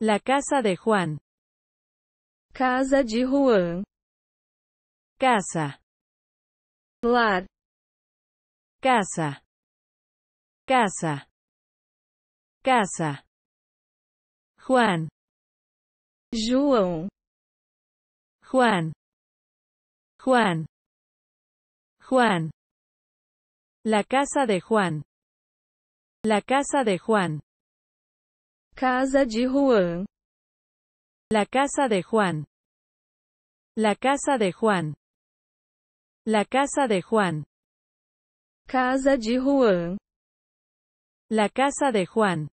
La casa de Juan. Casa de Juan. Casa. Lar. Casa. Casa. Casa. Juan. Juan. Juan. Juan. La casa de Juan. La casa de Juan. Casa de Juan. La casa de Juan. La casa de Juan. La casa de Juan. Casa de Juan. La casa de Juan.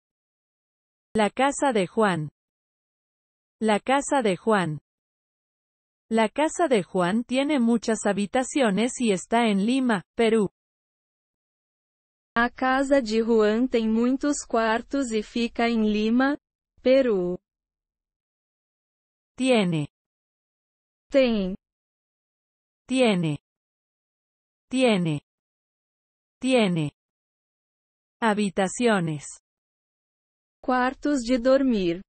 La casa de Juan. La casa de Juan. La casa de Juan tiene muchas habitaciones y está en Lima, Perú. A casa de Juan tem muitos quartos e fica em Lima, Peru. Tiene. Tem. Tiene. Tiene. Tiene. Habitaciones. Quartos de dormir.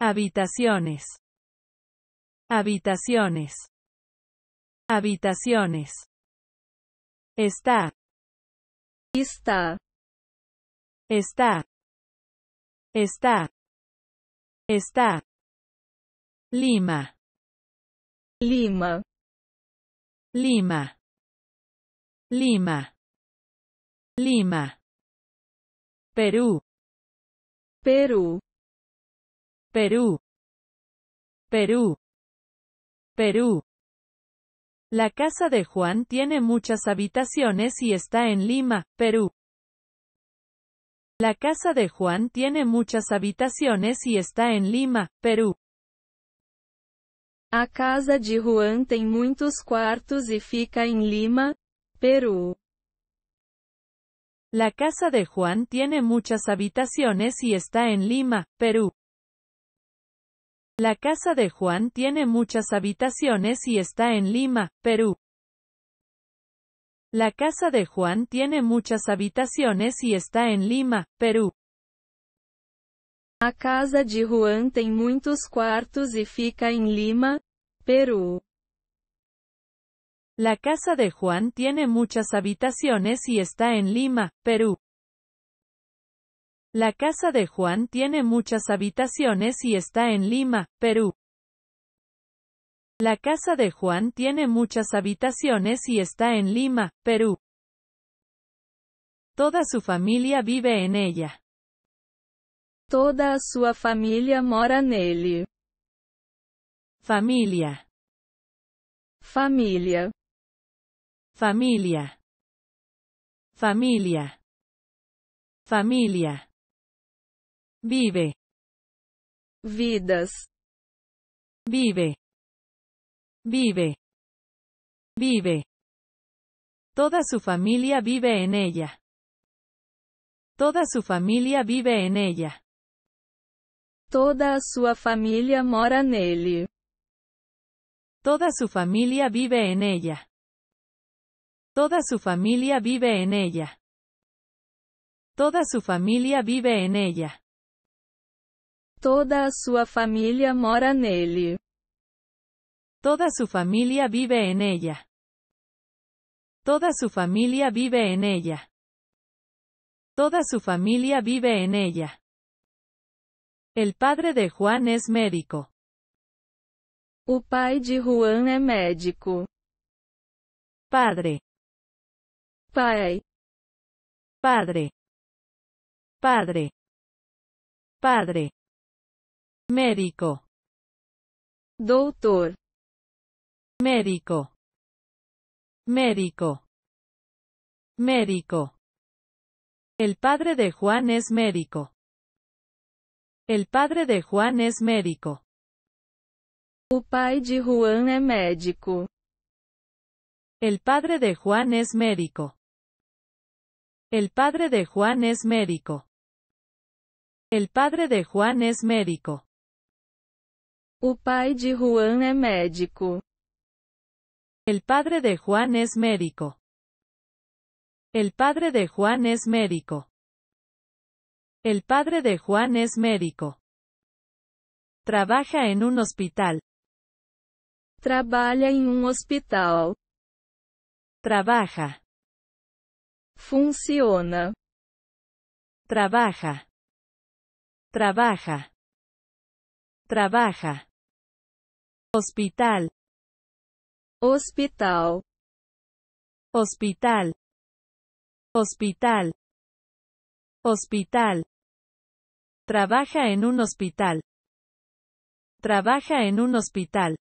Habitaciones. Habitaciones. Habitaciones. Está. está, está, está, está. Lima, Lima, Lima, Lima, Lima. Perú, Perú, Perú, Perú, Perú. La casa de Juan tiene muchas habitaciones y está en Lima, Perú. La casa de Juan tiene muchas habitaciones y está en Lima, Perú. A casa de Juan tem muitos quartos y e fica en em Lima, Perú. La casa de Juan tiene muchas habitaciones y está en Lima, Perú. La casa de Juan tiene muchas habitaciones y está en Lima, Perú. La casa de Juan tiene muchas habitaciones y está en Lima, Perú. La casa de Juan tiene muchos cuartos y e fica en em Lima, Perú. La casa de Juan tiene muchas habitaciones y está en Lima, Perú. La casa de Juan tiene muchas habitaciones y está en Lima, Perú. La casa de Juan tiene muchas habitaciones y está en Lima, Perú. Toda su familia vive en ella. Toda su Familia mora nele. Familia. Familia. Familia. Familia. Familia. Vive. Vidas. Vive. Vive. Vive. Toda su familia vive en ella. Toda su familia vive en ella. Toda su familia mora en él. Toda su familia vive en ella. Toda su familia vive en ella. Toda su familia vive en ella. Toda su familia mora mora nele. Toda su familia vive en ella. Toda su familia vive en ella. Toda su familia vive en ella. El padre de Juan es médico. El pai de Juan es médico. Padre. Pai. Padre. Padre. Padre médico, doctor, médico, médico, médico. El padre de Juan es médico. El padre de Juan es médico. O pai de Juan es médico. El padre de Juan es médico. El padre de Juan es médico. El padre de Juan es médico. O pai de Juan es médico. El padre de Juan es médico. El padre de Juan es médico. El padre de Juan es médico. Trabaja en un hospital. trabaja en em un um hospital. Trabaja. Funciona. Trabaja. Trabaja. Trabaja. Hospital. Hospital. Hospital. Hospital. Hospital. Trabaja en un hospital. Trabaja en un hospital.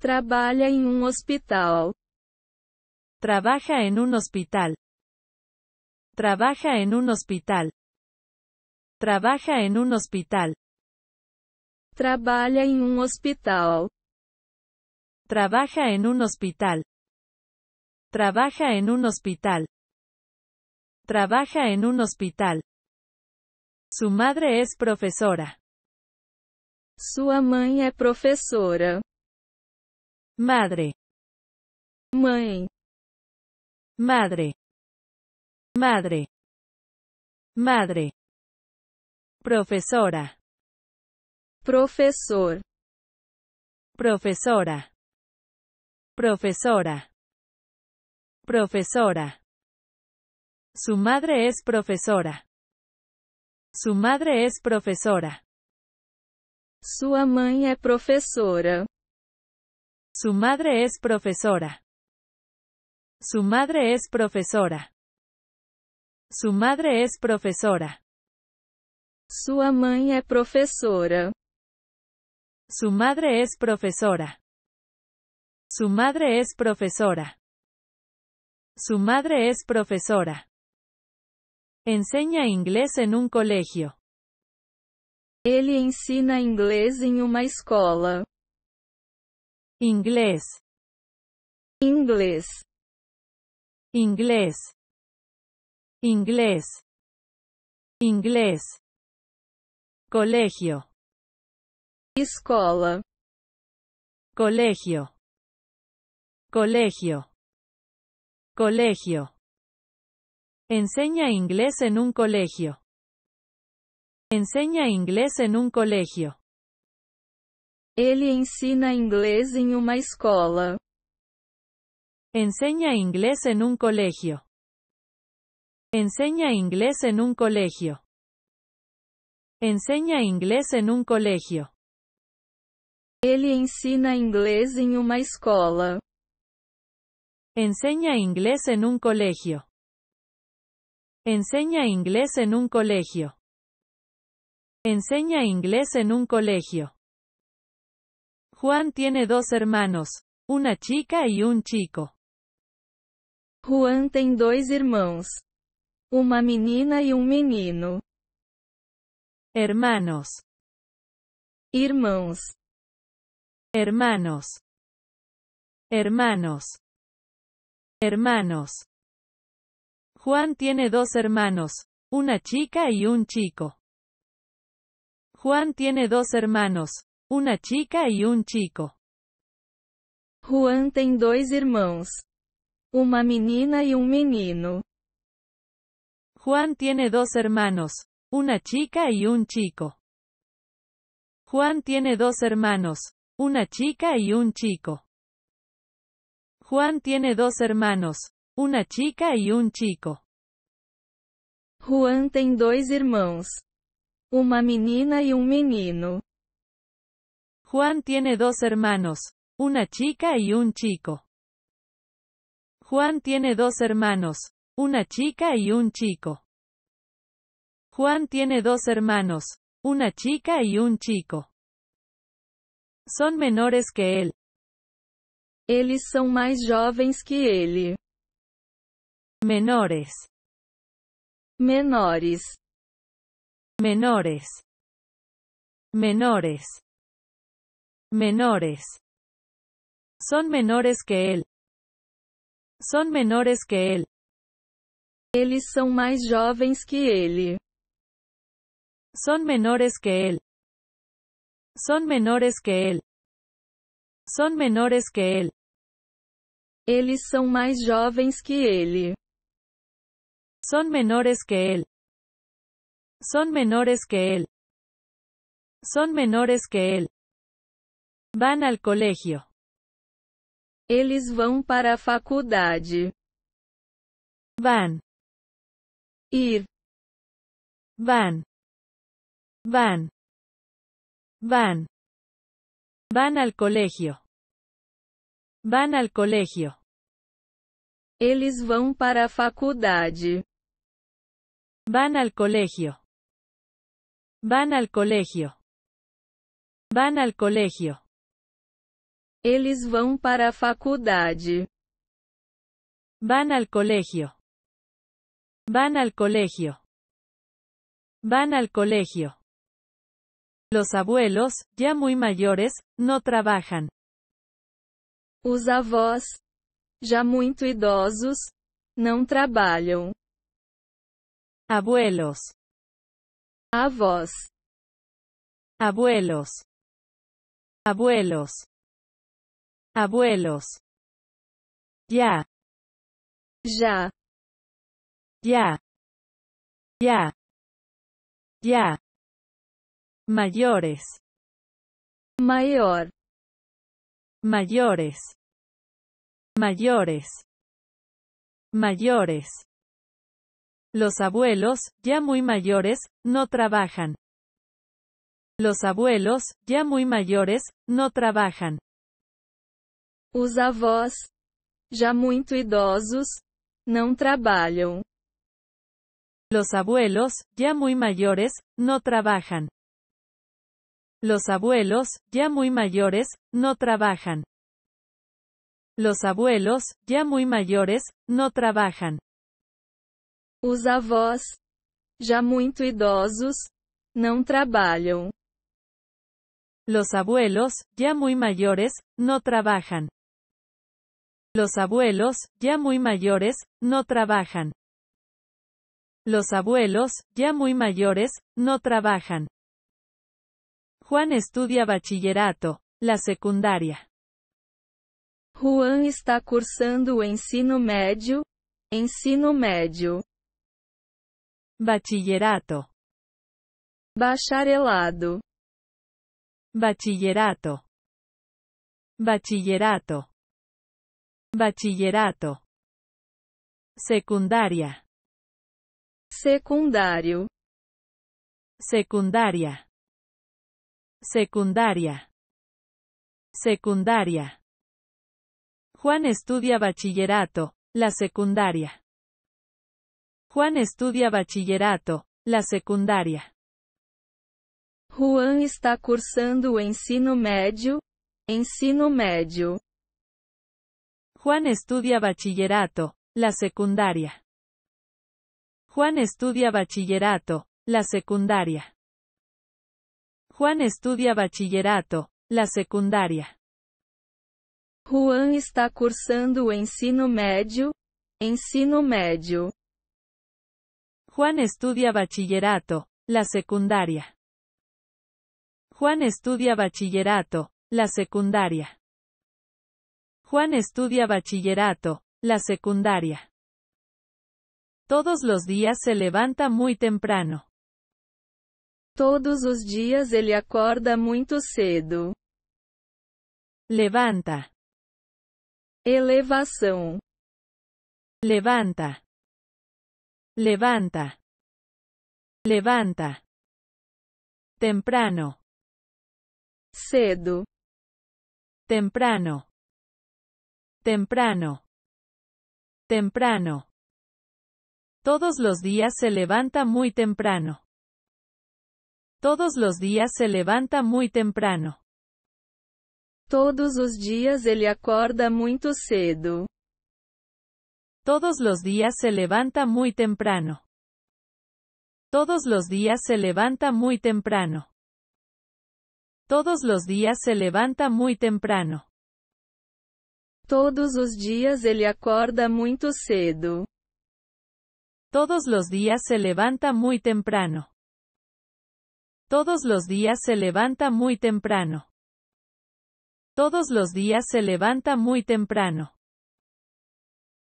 Trabaja en un hospital. Trabaja en un hospital. Trabaja en un hospital. Trabaja en un hospital. Trabaja en un hospital. Trabaja en un hospital. Trabaja en un hospital. Trabaja en un hospital. Su madre es profesora. Su mãe es profesora. Madre. Mãe. Madre. Madre. Madre. Profesora profesor profesora profesora profesora. Su madre es profesora. Su madre es profesora. Su mãe es profesora Su madre es profesora. Su madre es profesora. Su madre es profesora. Su mãe es profesora. Su madre es profesora. Su madre es profesora. Su madre es profesora. Enseña inglés en un colegio. Él enseña em inglés en una escuela. inglés inglés inglés inglés inglés colegio escola, colegio, colegio, colegio. Enseña inglés en un colegio. Enseña inglés en un colegio. Él ensina inglés en em una escuela. Enseña inglés en un colegio. Enseña inglés en un colegio. Enseña inglés en un colegio. Él ensina inglés en em una escola. Enseña inglés en un colegio. Enseña inglés en un colegio. Enseña inglés en un colegio. Juan tiene dos hermanos, una chica y un chico. Juan tiene dos irmãos. Uma menina y e un um menino. Hermanos. Irmãos hermanos, hermanos, hermanos. Juan tiene dos hermanos, una chica y un chico. Juan tiene dos hermanos, una chica y un chico. Juan tiene dos irmãos, Una menina y e un um menino. Juan tiene dos hermanos, una chica y un chico. Juan tiene dos hermanos, una chica y un chico. Juan tiene dos hermanos. Una chica y un chico. Juan tem dois irmãos. Uma menina e um menino. Juan tiene dos hermanos. Una chica y un chico. Juan tiene dos hermanos. Una chica y un chico. Juan tiene dos hermanos. Una chica y un chico. Son menores que él. Eles são mais jovens que ele. Menores. Menores. Menores. Menores. Menores. Son menores que él. Son menores que él. Eles são mais jovens que ele. Son menores que él. Son menores que ele. Son menores que ele. Eles são mais jovens que ele. Son menores que ele. Son menores que ele. Son menores que ele. Van al colegio. Eles vão para a faculdade. Van. Ir. Van. Van. Van. Van al colegio. Van al colegio. Ellos van para faculdade. Van al colegio. Van al colegio. Van al colegio. Ellos van para a faculdade. Van al colegio. Van al colegio. Van al colegio. Los abuelos, ya muy mayores, no trabajan. Os avós, ya muy idosos, no trabajan. Abuelos. Avós. Abuelos. Abuelos. Abuelos. Ya. Ya. Ya. Ya. Ya mayores, mayor, mayores, mayores, mayores. Los abuelos, ya muy mayores, no trabajan. Los abuelos, ya muy mayores, no trabajan. Os avós, Ya muy idosos, No trabajan. Los abuelos, ya muy mayores, no trabajan. Los abuelos, ya muy mayores, no trabajan. Los abuelos, ya muy mayores, no trabajan. Os avós, ya muito idosos, no trabalham. Los abuelos, ya muy mayores, no trabajan. Los abuelos, ya muy mayores, no trabajan. Los abuelos, ya muy mayores, no trabajan. Juan estudia bachillerato, la secundaria. Juan está cursando ensino médio, ensino medio. Bachillerato. Bacharelado. Bachillerato. Bachillerato. Bachillerato. Secundaria. Secundario. Secundaria. Secundaria. Secundaria. Juan estudia bachillerato, la secundaria. Juan estudia bachillerato, la secundaria. Juan está cursando el ensino medio. ensino medio. Juan estudia bachillerato, la secundaria. Juan estudia bachillerato, la secundaria. Juan estudia bachillerato, la secundaria. Juan está cursando ensino medio, ensino medio. Juan estudia bachillerato, la secundaria. Juan estudia bachillerato, la secundaria. Juan estudia bachillerato, la secundaria. Todos los días se levanta muy temprano. Todos los días ele acorda muito cedo. Levanta. Elevación. Levanta. Levanta. Levanta. Temprano. Cedo. Temprano. Temprano. Temprano. Todos los días se levanta muy temprano. Todos los días se levanta muy temprano. Todos los días él acorda muy cedo. Todos los días se levanta muy temprano. Todos los días se levanta muy temprano. Todos los días se levanta muy temprano. Todos los días él acorda muy cedo. Todos los días se levanta muy temprano. Todos los días se levanta muy temprano. Todos los días se levanta muy temprano.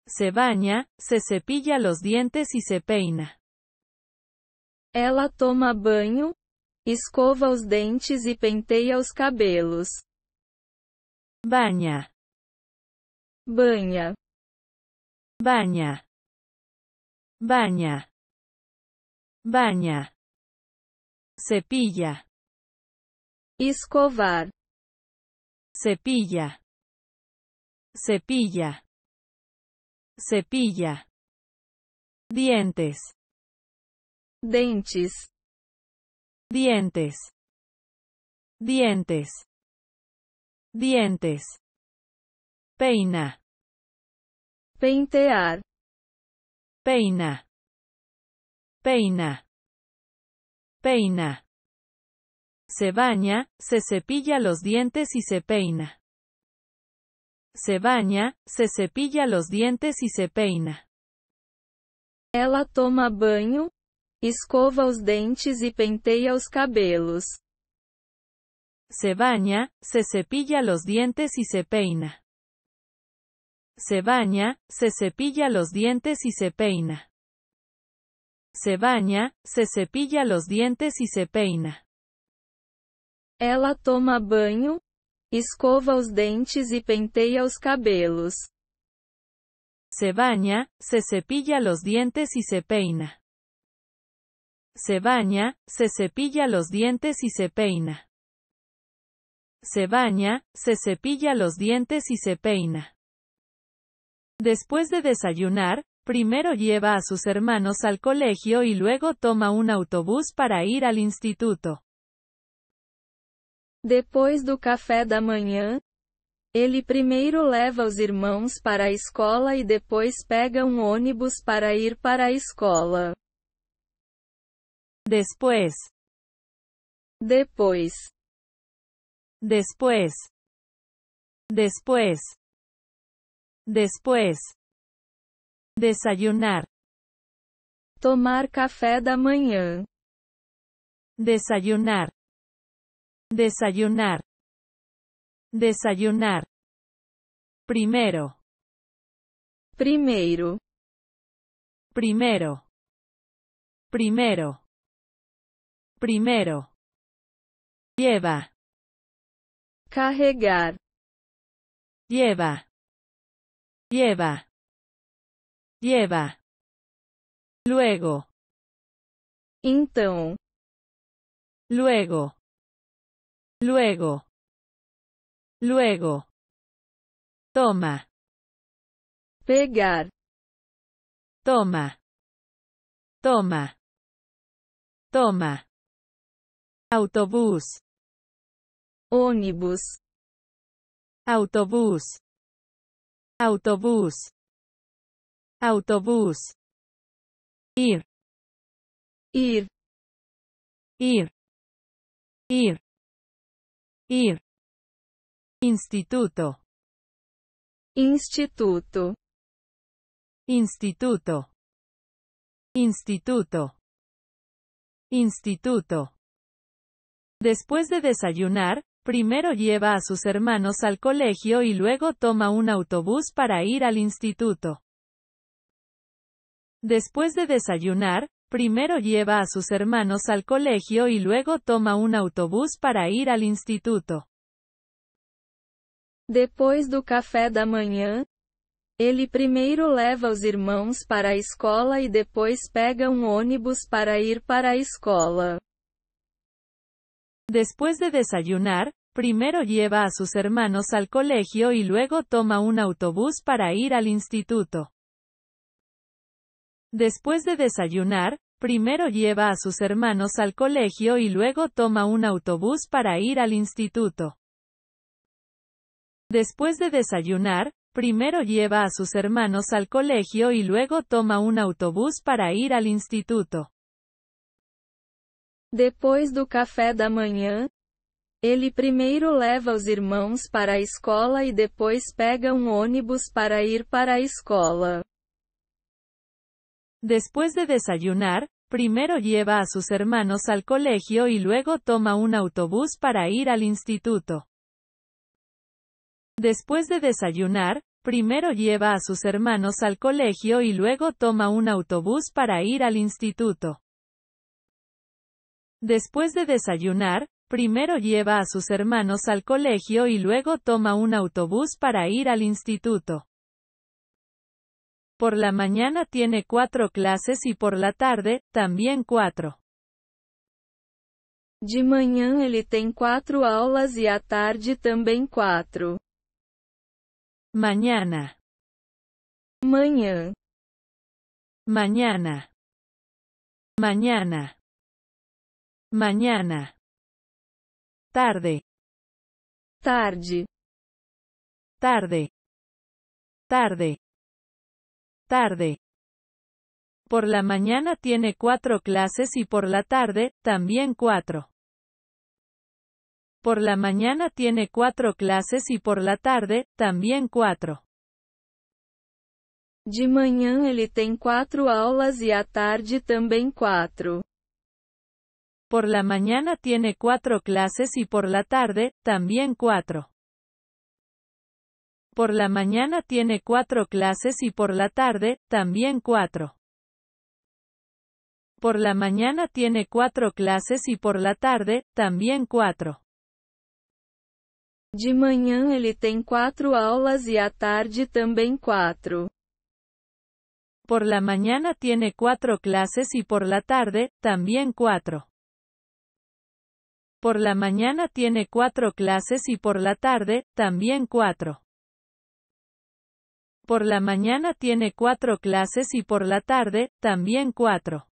Se baña, se cepilla los dientes y se peina. Ela toma banho, escova los dentes y e penteia los cabelos. Baña. Baña. Baña. Baña. Baña cepilla, escovar, cepilla, cepilla, cepilla, dientes, dentes, dientes, dientes, dientes, peina, Peintear peina, peina peina. Se baña, se cepilla los dientes y se peina. Se baña, se cepilla los dientes y se peina. Ela toma banho, escova os dentes y e penteia os cabelos. Se baña, se cepilla los dientes y se peina. Se baña, se cepilla los dientes y se peina se baña, se cepilla los dientes y se peina. Ella toma banho, escova los dentes y e penteia los cabelos. Se baña, se cepilla los dientes y se peina. Se baña, se cepilla los dientes y se peina. Se baña, se cepilla los dientes y se peina. Después de desayunar, Primero lleva a sus hermanos al colegio y luego toma un autobús para ir al instituto. Depois do café da manhã, ele primeiro leva os irmãos para a escola e depois pega um ônibus para ir para a escola. Depois. Depois. Depois. Depois. Depois. Desayunar. Tomar café de mañana Desayunar. Desayunar. Desayunar. Primero. primero Primero. Primero. Primero. Lleva. Carregar. Lleva. Lleva lleva. Luego. Então. Luego. Luego. Luego. Toma. Pegar. Toma. Toma. Toma. Autobús. Ônibus. Autobús. Autobús autobús, ir, ir, ir, ir, ir, instituto, instituto, instituto, instituto, instituto. Después de desayunar, primero lleva a sus hermanos al colegio y luego toma un autobús para ir al instituto. Después de desayunar, primero lleva a sus hermanos al colegio y luego toma un autobús para ir al instituto. Después do café da manhã, ele primeiro leva os irmãos para a escola y e después pega un um ônibus para ir para a escola. Después de desayunar, primero lleva a sus hermanos al colegio y luego toma un autobús para ir al instituto. Después de desayunar, primero lleva a sus hermanos al colegio y luego toma un autobús para ir al instituto. Después de desayunar, primero lleva a sus hermanos al colegio y luego toma un autobús para ir al instituto. Después del café da manhã, primero lleva leva los irmãos para escola y e después pega un um ônibus para ir para la escola. Después de desayunar, primero lleva a sus hermanos al colegio y luego toma un autobús para ir al instituto. Después de desayunar, primero lleva a sus hermanos al colegio y luego toma un autobús para ir al instituto. Después de desayunar, primero lleva a sus hermanos al colegio y luego toma un autobús para ir al instituto. Por la mañana tiene cuatro clases y por la tarde, también cuatro. De manhã ele tem quatro aulas e a tarde también cuatro. Mañana. Manhã. Mañana. Mañana. Mañana. Tarde. Tarde. Tarde. Tarde tarde. Por la mañana tiene cuatro clases y por la tarde, también cuatro. Por la mañana tiene cuatro clases y por la tarde, también cuatro. De mañana ele tem cuatro aulas y e a tarde también cuatro. Por la mañana tiene cuatro clases y por la tarde, también cuatro. Por la mañana tiene cuatro clases y por la tarde, también cuatro. Por la mañana tiene cuatro clases y por la tarde, también cuatro. De aulas e tarde también cuatro. Por la mañana tiene cuatro clases y por la tarde, también cuatro. Por la mañana tiene cuatro clases y por la tarde, también cuatro. Por la mañana tiene cuatro clases y por la tarde, también cuatro.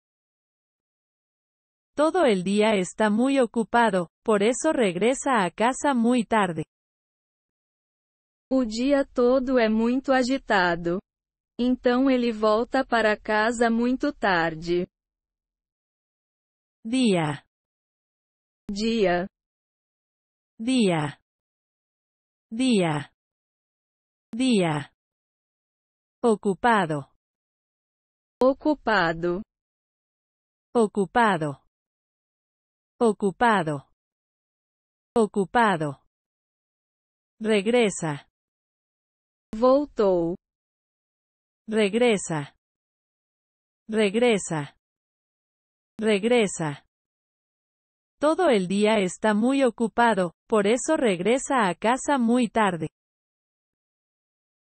Todo el día está muy ocupado, por eso regresa a casa muy tarde. O día todo es muy agitado. entonces él volta para casa muy tarde. Día Día Día Día Día Ocupado. Ocupado. Ocupado. Ocupado. Ocupado. Regresa. Voltou. Regresa. Regresa. Regresa. Todo el día está muy ocupado, por eso regresa a casa muy tarde.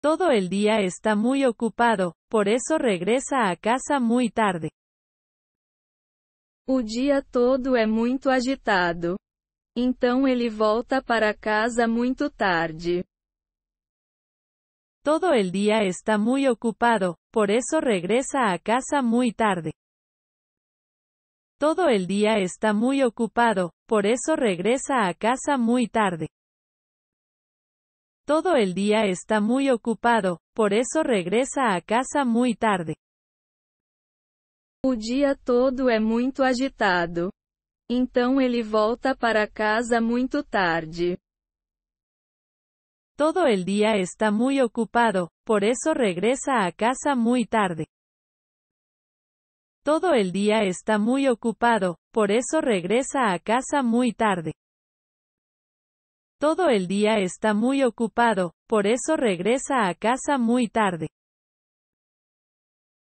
Todo el día está muy ocupado, por eso regresa a casa muy tarde. O día todo es muy agitado. Então ele volta para casa muy tarde. Todo el día está muy ocupado, por eso regresa a casa muy tarde. Todo el día está muy ocupado, por eso regresa a casa muy tarde. Todo el día está muy ocupado, por eso regresa a casa muy tarde. O día todo es muy agitado. Então ele volta para casa muy tarde. Todo el día está muy ocupado, por eso regresa a casa muy tarde. Todo el día está muy ocupado, por eso regresa a casa muy tarde. Todo el día está muy ocupado, por eso regresa a casa muy tarde.